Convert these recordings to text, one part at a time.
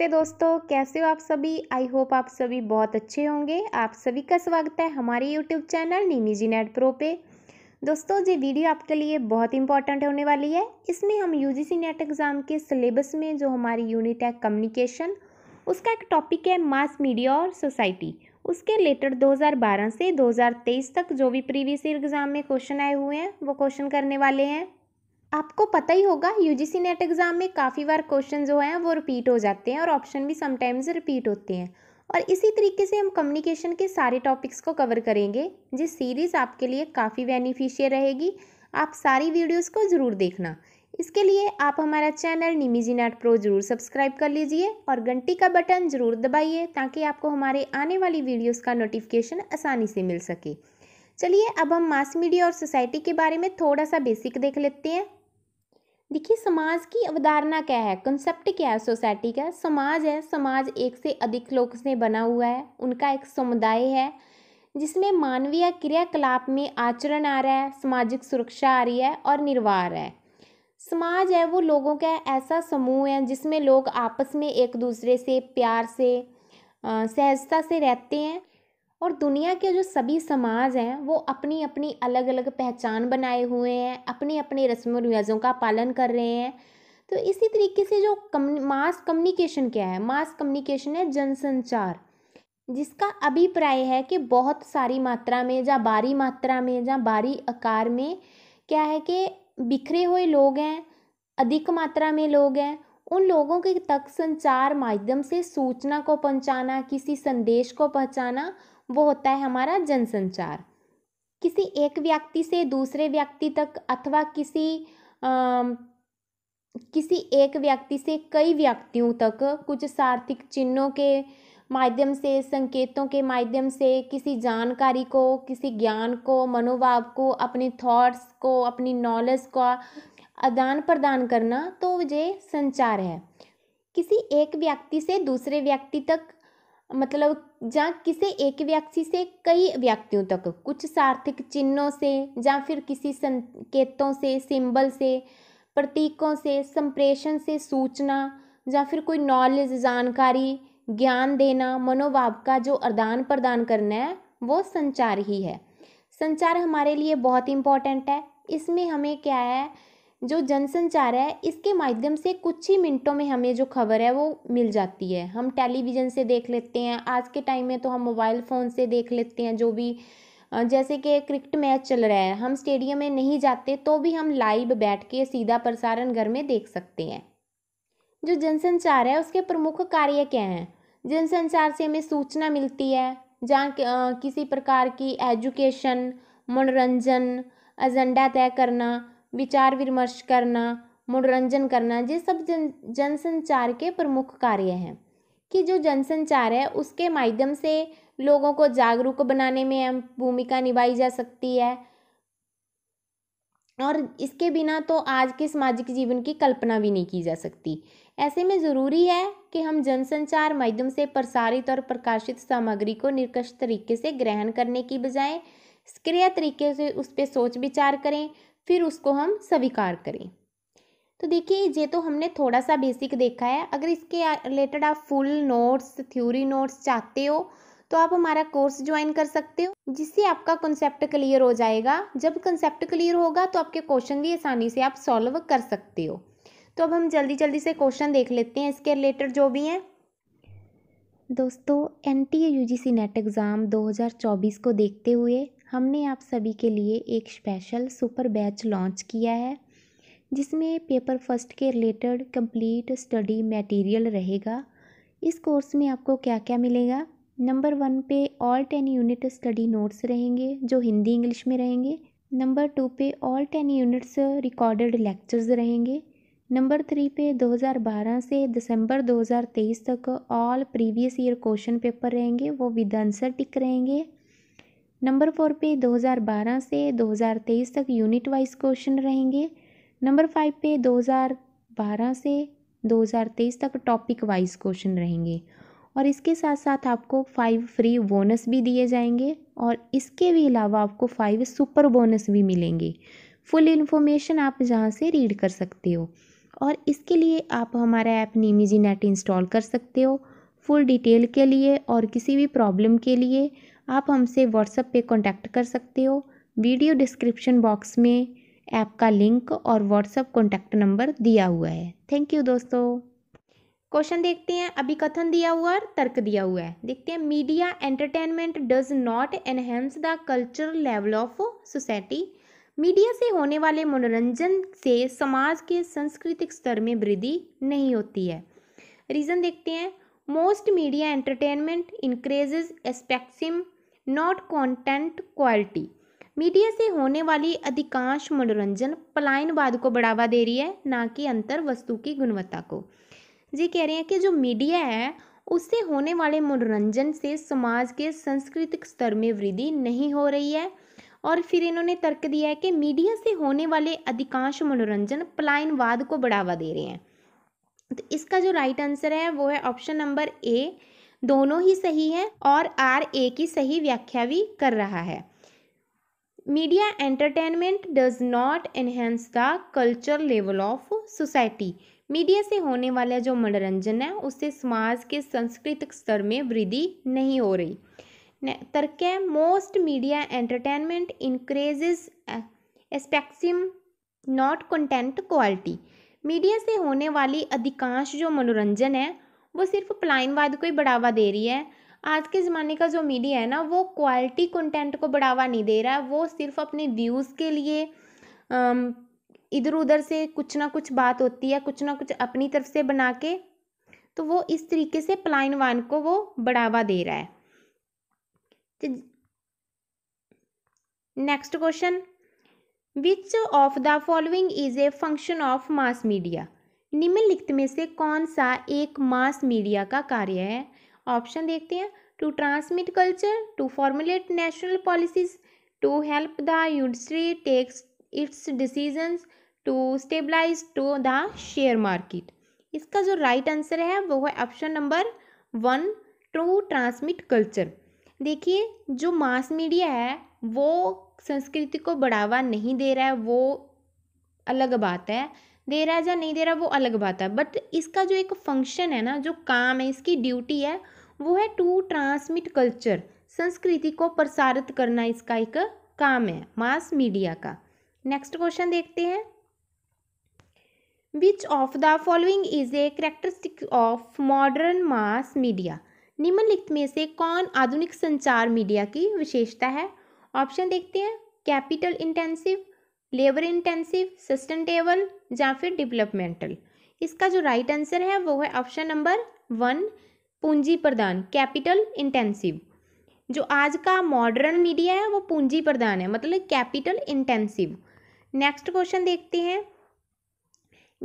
तो दोस्तों कैसे हो आप सभी आई होप आप सभी बहुत अच्छे होंगे आप सभी का स्वागत है हमारे YouTube channel Nimi ji net pro पे दोस्तों ये वीडियो आपके लिए बहुत इंपॉर्टेंट होने वाली है इसमें हम यूजीसी नेट एग्ज़ाम के सिलेबस में जो हमारी यूनिट है कम्युनिकेशन उसका एक टॉपिक है मास मीडिया और सोसाइटी उसके रिलेटेड बारह से तेईस तक जो भी प्रीवियस ईयर एग्ज़ाम में क्वेश्चन आए हुए हैं वो क्वेश्चन करने वाले हैं आपको पता ही होगा यूजीसी नेट एग्ज़ाम में काफ़ी बार क्वेश्चन जो हैं वो रिपीट हो जाते हैं और ऑप्शन भी समटाइम्स रिपीट होते हैं और इसी तरीके से हम कम्युनिकेशन के सारे टॉपिक्स को कवर करेंगे जिस सीरीज़ आपके लिए काफ़ी बेनिफिशियल रहेगी आप सारी वीडियोस को ज़रूर देखना इसके लिए आप हमारा चैनल निमीजी नेट प्रो ज़रूर सब्सक्राइब कर लीजिए और घंटी का बटन ज़रूर दबाइए ताकि आपको हमारे आने वाली वीडियोस का नोटिफिकेशन आसानी से मिल सके चलिए अब हम मास मीडिया और सोसाइटी के बारे में थोड़ा सा बेसिक देख लेते हैं देखिए समाज की अवधारणा क्या है कंसेप्ट क्या है सोसाइटी का समाज है समाज एक से अधिक लोग से बना हुआ है उनका एक समुदाय है जिसमें मानवीय क्रियाकलाप में आचरण आ रहा है सामाजिक सुरक्षा आ रही है और निर्वाह आ रहा है समाज है वो लोगों का ऐसा समूह है जिसमें लोग आपस में एक दूसरे से प्यार से सहजता से रहते हैं और दुनिया के जो सभी समाज हैं वो अपनी अपनी अलग अलग पहचान बनाए हुए हैं अपने अपने रस्म रिवाज़ों का पालन कर रहे हैं तो इसी तरीके से जो कम मास कम्युनिकेशन क्या है मास कम्युनिकेशन है जनसंचार जिसका अभिप्राय है कि बहुत सारी मात्रा में या बारी मात्रा में या बारी आकार में क्या है कि बिखरे हुए लोग हैं अधिक मात्रा में लोग हैं उन लोगों के तक संचार माध्यम से सूचना को पहुंचाना किसी संदेश को पहुंचाना वो होता है हमारा जनसंचार किसी एक व्यक्ति से दूसरे व्यक्ति तक अथवा किसी आ, किसी एक व्यक्ति से कई व्यक्तियों तक कुछ सार्थिक चिन्हों के माध्यम से संकेतों के माध्यम से किसी जानकारी को किसी ज्ञान को मनोभाव को अपने थॉट्स को अपनी नॉलेज का आदान प्रदान करना तो ये संचार है किसी एक व्यक्ति से दूसरे व्यक्ति तक मतलब ज किसी एक व्यक्ति से कई व्यक्तियों तक कुछ सार्थक चिन्हों से या फिर किसी संकेतों से सिंबल से प्रतीकों से संप्रेषण से सूचना या फिर कोई नॉलेज जानकारी ज्ञान देना मनोभाव का जो आदान प्रदान करना है वो संचार ही है संचार हमारे लिए बहुत इम्पॉर्टेंट है इसमें हमें क्या है जो जनसंचार है इसके माध्यम से कुछ ही मिनटों में हमें जो खबर है वो मिल जाती है हम टेलीविज़न से देख लेते हैं आज के टाइम में तो हम मोबाइल फ़ोन से देख लेते हैं जो भी जैसे कि क्रिकेट मैच चल रहा है हम स्टेडियम में नहीं जाते तो भी हम लाइव बैठ के सीधा प्रसारण घर में देख सकते हैं जो जनसंचार है उसके प्रमुख कार्य क्या हैं जनसंचार से हमें सूचना मिलती है जहाँ किसी प्रकार की एजुकेशन मनोरंजन एजेंडा तय करना विचार विमर्श करना मनोरंजन करना ये सब जन जनसंचार के प्रमुख कार्य हैं कि जो जनसंचार है उसके माध्यम से लोगों को जागरूक बनाने में भूमिका निभाई जा सकती है और इसके बिना तो आज के सामाजिक जीवन की कल्पना भी नहीं की जा सकती ऐसे में ज़रूरी है कि हम जनसंचार माध्यम से प्रसारित और प्रकाशित सामग्री को निरकश तरीके से ग्रहण करने की बजाय सक्रिय तरीके से उस पर सोच विचार करें फिर उसको हम स्वीकार करें तो देखिए ये तो हमने थोड़ा सा बेसिक देखा है अगर इसके रिलेटेड आप फुल नोट्स थ्योरी नोट्स चाहते हो तो आप हमारा कोर्स ज्वाइन कर सकते हो जिससे आपका कंसेप्ट क्लियर हो जाएगा जब कंसेप्ट क्लियर होगा तो आपके क्वेश्चन भी आसानी से आप सॉल्व कर सकते हो तो अब हम जल्दी जल्दी से क्वेश्चन देख लेते हैं इसके रिलेटेड जो भी हैं दोस्तों एन टी नेट एग्ज़ाम 2024 को देखते हुए हमने आप सभी के लिए एक स्पेशल सुपर बैच लॉन्च किया है जिसमें पेपर फर्स्ट के रिलेटेड कंप्लीट स्टडी मटेरियल रहेगा इस कोर्स में आपको क्या क्या मिलेगा नंबर वन पे all ten unit study notes रहेंगे जो हिंदी इंग्लिश में रहेंगे नंबर टू पे all ten units recorded lectures रहेंगे नंबर थ्री पे 2012 से दिसंबर 2023 तक all previous year question paper रहेंगे वो विद आंसर टिक रहेंगे नंबर फोर पे 2012 से 2023 तक यूनिट वाइज क्वेश्चन रहेंगे नंबर फाइव पे 2012 से 2023 तक टॉपिक वाइज क्वेश्चन रहेंगे और इसके साथ साथ आपको फाइव फ्री बोनस भी दिए जाएंगे और इसके भी अलावा आपको फाइव सुपर बोनस भी मिलेंगे फुल इन्फॉर्मेशन आप जहाँ से रीड कर सकते हो और इसके लिए आप हमारा ऐप नीमीजी नेट इंस्टॉल कर सकते हो फुल डिटेल के लिए और किसी भी प्रॉब्लम के लिए आप हमसे व्हाट्सएप पे कांटेक्ट कर सकते हो वीडियो डिस्क्रिप्शन बॉक्स में ऐप का लिंक और व्हाट्सएप कॉन्टैक्ट नंबर दिया हुआ है थैंक यू दोस्तों क्वेश्चन देखते हैं अभी कथन दिया हुआ और तर्क दिया हुआ है देखते हैं media entertainment does not enhance the culture level of society media से होने वाले मनोरंजन से समाज के सांस्कृतिक स्तर में वृद्धि नहीं होती है रीज़न देखते हैं most media entertainment increases aspects not content quality media से होने वाली अधिकांश मनोरंजन पलायनवाद को बढ़ावा दे रही है ना कि अंतर वस्तु की गुणवत्ता को जी कह रहे हैं कि जो मीडिया है उससे होने वाले मनोरंजन से समाज के सांस्कृतिक स्तर में वृद्धि नहीं हो रही है और फिर इन्होंने तर्क दिया है कि मीडिया से होने वाले अधिकांश मनोरंजन पलायनवाद को बढ़ावा दे रहे हैं तो इसका जो राइट आंसर है वो है ऑप्शन नंबर ए दोनों ही सही हैं और आर ए की सही व्याख्या भी कर रहा है media entertainment does not enhance the culture level of society media से होने वाला जो मनोरंजन है उससे समाज के सांस्कृतिक स्तर में वृद्धि नहीं हो रही तर्क है most media entertainment increases aspects not content quality media से होने वाली अधिकांश जो मनोरंजन है वो सिर्फ पलायनवाद को ही बढ़ावा दे रही है आज के ज़माने का जो मीडिया है ना वो क्वालिटी कंटेंट को बढ़ावा नहीं दे रहा है वो सिर्फ अपने व्यूज़ के लिए इधर उधर से कुछ ना कुछ बात होती है कुछ ना कुछ अपनी तरफ से बना के तो वो इस तरीके से पलायनवान को वो बढ़ावा दे रहा है next question which of the following is a function of mass media निम्नलिखित में से कौन सा एक मास मीडिया का कार्य है ऑप्शन देखते हैं to transmit culture to formulate national policies to help the university takes its decisions to stabilize to the share market इसका जो राइट right आंसर है वो है option number one to transmit culture देखिए जो मास मीडिया है वो संस्कृति को बढ़ावा नहीं दे रहा है वो अलग बात है दे रहा है या नहीं दे रहा वो अलग बात है बट इसका जो एक फंक्शन है ना जो काम है इसकी ड्यूटी है वो है टू ट्रांसमिट कल्चर संस्कृति को प्रसारित करना इसका एक काम है मास मीडिया का नेक्स्ट क्वेश्चन देखते हैं which of the following is a characteristic of modern mass media निम्नलिखित में से कौन आधुनिक संचार मीडिया की विशेषता है ऑप्शन देखते हैं capital intensive labour intensive sustainable या फिर डेवलपमेंटल इसका जो राइट right आंसर है वो है ऑप्शन नंबर वन पूंजी प्रदान कैपिटल इंटेंसिव जो आज का मॉडर्न मीडिया है वो पूंजी प्रदान है मतलब कैपिटल इंटेंसिव नेक्स्ट क्वेश्चन देखते हैं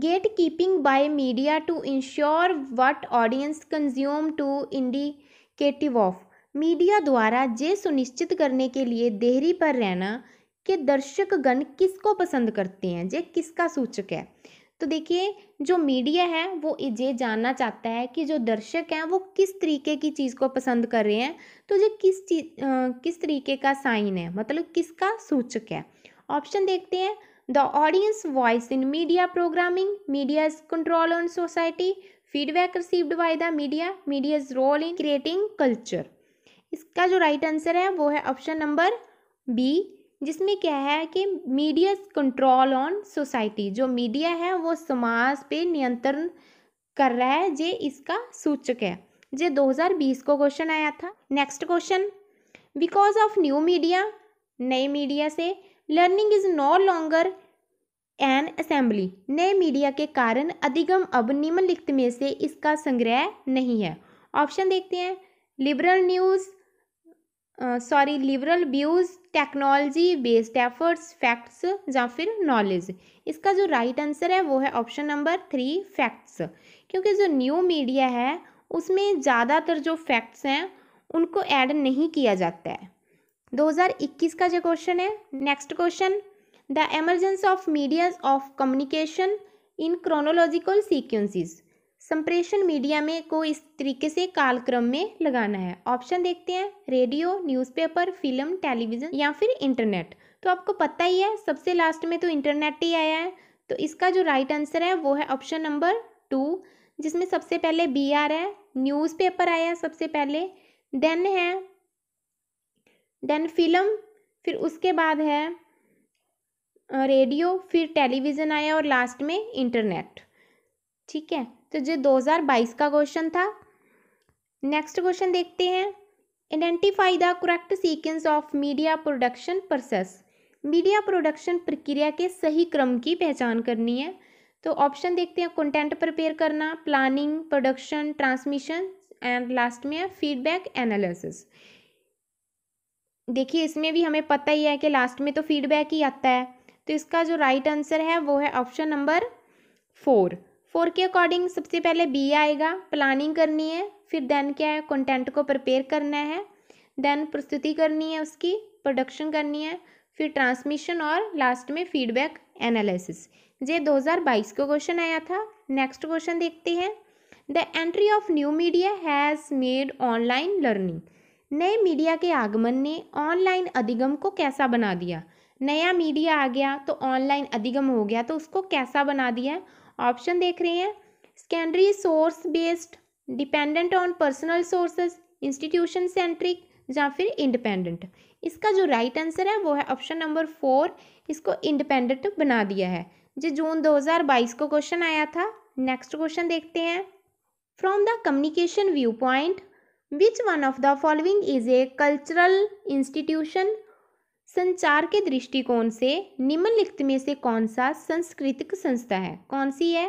gate keeping by media to ensure what audience consume to indicative of media द्वारा जे सुनिश्चित करने के लिए देहरी पर रहना कि दर्शक गण किसको पसंद करते हैं ये किसका सूचक है तो देखिए जो मीडिया है वो ये जानना चाहता है कि जो दर्शक हैं वो किस तरीके की चीज़ को पसंद कर रहे हैं तो ये किस चीज किस तरीके का साइन है मतलब किसका सूचक है ऑप्शन देखते हैं the audience voice in media programming media is control on society feedback received by the media media is role in creating culture इसका जो राइट right आंसर है वो है ऑप्शन नंबर बी जिसमें क्या है कि मीडिया कंट्रोल ऑन सोसाइटी जो मीडिया है वो समाज पे नियंत्रण कर रहा है जे इसका सूचक है जे 2020 को क्वेश्चन आया था next question because of new media नए मीडिया से learning is no longer an assembly नए मीडिया के कारण अधिगम अब निम्नलिखित में से इसका संग्रह नहीं है ऑप्शन देखते हैं liberal news sorry liberal views technology based efforts facts या फिर नॉलेज इसका जो राइट आंसर है वो है ऑप्शन नंबर थ्री फैक्ट्स क्योंकि जो न्यू मीडिया है उसमें ज़्यादातर जो फैक्ट्स हैं उनको ऐड नहीं किया जाता है 2021 का जो क्वेश्चन है next question the emergence of medias of communication in chronological sequences संप्रेषण मीडिया में को इस तरीके से कालक्रम में लगाना है ऑप्शन देखते हैं रेडियो न्यूज़पेपर फिल्म टेलीविज़न या फिर इंटरनेट तो आपको पता ही है सबसे लास्ट में तो इंटरनेट ही आया है तो इसका जो राइट आंसर है वो है ऑप्शन नंबर टू जिसमें सबसे पहले बी आर है न्यूज़पेपर आया सबसे पहले देन है देन फिल्म फिर उसके बाद है रेडियो फिर टेलीविज़न आया और लास्ट में इंटरनेट ठीक है तो जो 2022 का क्वेश्चन था नेक्स्ट क्वेश्चन देखते हैं identify the correct sequence of media production process media production प्रक्रिया के सही क्रम की पहचान करनी है तो ऑप्शन देखते हैं कंटेंट प्रिपेयर करना planning production transmission and last में है फीडबैक एनालिसिस देखिए इसमें भी हमें पता ही है कि लास्ट में तो फीडबैक ही आता है तो इसका जो राइट right आंसर है वो है ऑप्शन नंबर फोर फोर के अकॉर्डिंग सबसे पहले बी आएगा प्लानिंग करनी है फिर देन क्या है कंटेंट को प्रिपेयर करना है देन प्रस्तुति करनी है उसकी प्रोडक्शन करनी है फिर ट्रांसमिशन और लास्ट में फीडबैक एनालिसिस ये 2022 का क्वेश्चन आया था नेक्स्ट क्वेश्चन देखते हैं the entry of new media has made online learning नए मीडिया के आगमन ने ऑनलाइन अधिगम को कैसा बना दिया नया मीडिया आ गया तो ऑनलाइन अधिगम हो गया तो उसको कैसा बना दिया ऑप्शन देख रहे हैं secondary source based dependent on personal sources institution centric या फिर इंडिपेंडेंट इसका जो राइट right आंसर है वो है ऑप्शन नंबर फोर इसको इंडिपेंडेंट बना दिया है जो जून 2022 को क्वेश्चन आया था नेक्स्ट क्वेश्चन देखते हैं from the communication view point which one of the following is a cultural institution संचार के दृष्टिकोण से निम्नलिखित में से कौन सा सांस्कृतिक संस्था है कौन सी है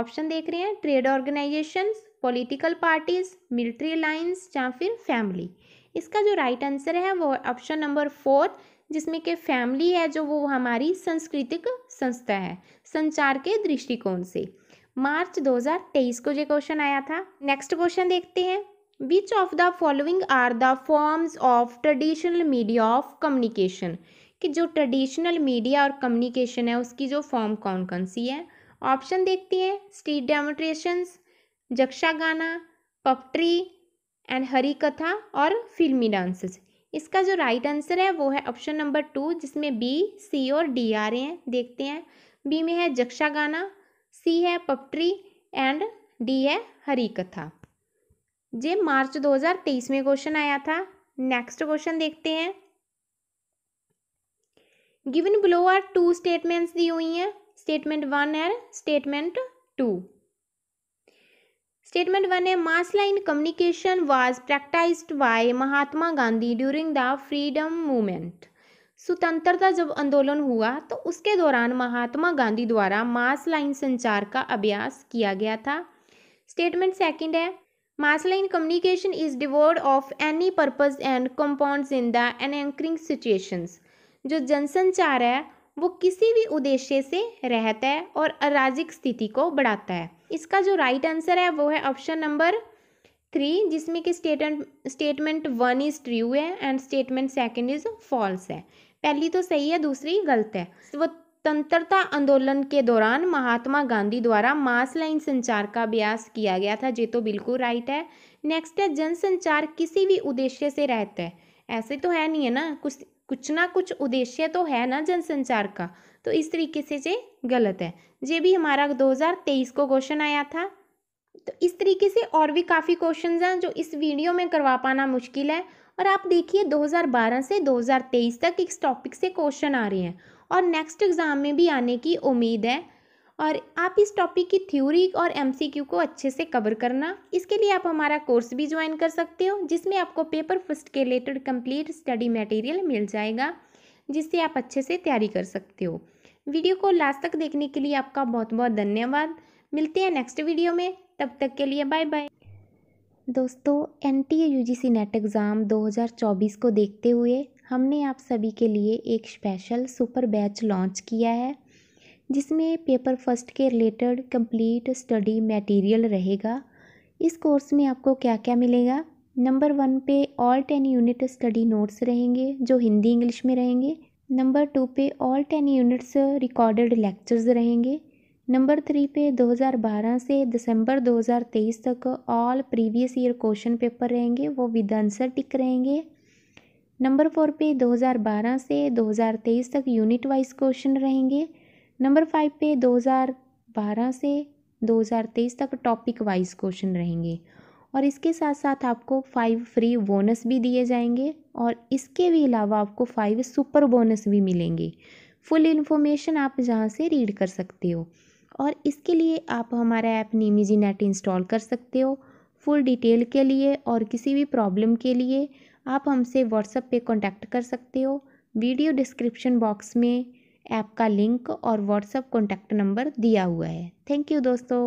ऑप्शन देख रहे हैं trade organisation political parties military alliance या फिर फैमिली इसका जो राइट right आंसर है वो ऑप्शन नंबर फोर जिसमें के फैमिली है जो वो हमारी सांस्कृतिक संस्था है संचार के दृष्टिकोण से मार्च 2023 को ये क्वेश्चन आया था नेक्स्ट क्वेश्चन देखते हैं which of the following are the forms of traditional media of communication कि जो ट्रडिशनल मीडिया और कम्युनिकेशन है उसकी जो फॉर्म कौन कौन सी है ऑप्शन देखते हैं स्ट्रीट डेमोट्रेशंस जक्षा गाना पपट्री एंड हरी कथा और फिल्मी डांसेस इसका जो राइट right आंसर है वो है ऑप्शन नंबर टू जिसमें बी सी और डी आ रहे हैं देखते हैं बी में है जक्षा गाना सी है पपट्री एंड डी है हरी कथा ये मार्च 2023 में क्वेश्चन आया था नेक्स्ट क्वेश्चन देखते हैं given below are two statements दी हुई हैं स्टेटमेंट वन है स्टेटमेंट टू स्टेटमेंट वन है mass line communication was practise by Mahatma Gandhi during the freedom movement स्वतंत्रता जब आंदोलन हुआ तो उसके दौरान महात्मा गांधी द्वारा मास लाइन संचार का अभ्यास किया गया था स्टेटमेंट सेकंड है Masculine communication is devoid of any purpose and compounds in the anchoring situations. जो जनसंचार है वो किसी भी उद्देश्य से रहता है और अराजिक स्थिति को बढ़ाता है इसका जो राइट आंसर है वो है ऑप्शन नंबर थ्री जिसमें कि statement statement one is true है and statement second is false है पहली तो सही है दूसरी गलत है तो वो स्वतंत्रता आंदोलन के दौरान महात्मा गांधी द्वारा मास लाइन संचार का अभ्यास किया गया था ये तो बिल्कुल राइट है नेक्स्ट है जनसंचार किसी भी उद्देश्य से रहता है ऐसे तो है नहीं है ना कुछ कुछ ना कुछ उद्देश्य तो है ना जनसंचार का तो इस तरीके से ये गलत है ये भी हमारा 2023 को क्वेश्चन आया था तो इस तरीके से और भी काफ़ी क्वेश्चन हैं जो इस वीडियो में करवा पाना मुश्किल है और आप देखिए 2012 से 2023 तक इस टॉपिक से क्वेश्चन आ रहे हैं और नेक्स्ट एग्ज़ाम में भी आने की उम्मीद है और आप इस टॉपिक की थ्योरी और एमसीक्यू को अच्छे से कवर करना इसके लिए आप हमारा कोर्स भी ज्वाइन कर सकते हो जिसमें आपको पेपर फर्स्ट के रिलेटेड कंप्लीट स्टडी मटेरियल मिल जाएगा जिससे आप अच्छे से तैयारी कर सकते हो वीडियो को लास्ट तक देखने के लिए आपका बहुत बहुत धन्यवाद मिलते हैं नेक्स्ट वीडियो में तब तक के लिए बाय बाय दोस्तों एन टी नेट एग्ज़ाम दो को देखते हुए हमने आप सभी के लिए एक स्पेशल सुपर बैच लॉन्च किया है जिसमें पेपर फर्स्ट के रिलेटेड कंप्लीट स्टडी मटेरियल रहेगा इस कोर्स में आपको क्या क्या मिलेगा नंबर वन पे all ten unit study notes रहेंगे जो हिंदी इंग्लिश में रहेंगे नंबर टू पे all ten units recorded lectures रहेंगे नंबर थ्री पे 2012 से दिसंबर 2023 तक all previous year question paper रहेंगे वो विद आंसर टिक रहेंगे नंबर फोर पे 2012 से 2023 तक यूनिट वाइज क्वेश्चन रहेंगे नंबर फाइव पे 2012 से 2023 तक टॉपिक वाइज क्वेश्चन रहेंगे और इसके साथ साथ आपको फाइव फ्री बोनस भी दिए जाएंगे और इसके भी अलावा आपको फाइव सुपर बोनस भी मिलेंगे फुल इन्फॉर्मेशन आप जहाँ से रीड कर सकते हो और इसके लिए आप हमारा ऐप नीमीजी नेट इंस्टॉल कर सकते हो फुल डिटेल के लिए और किसी भी प्रॉब्लम के लिए आप हमसे व्हाट्सएप पे कांटेक्ट कर सकते हो वीडियो डिस्क्रिप्शन बॉक्स में ऐप का लिंक और व्हाट्सएप कॉन्टैक्ट नंबर दिया हुआ है थैंक यू दोस्तों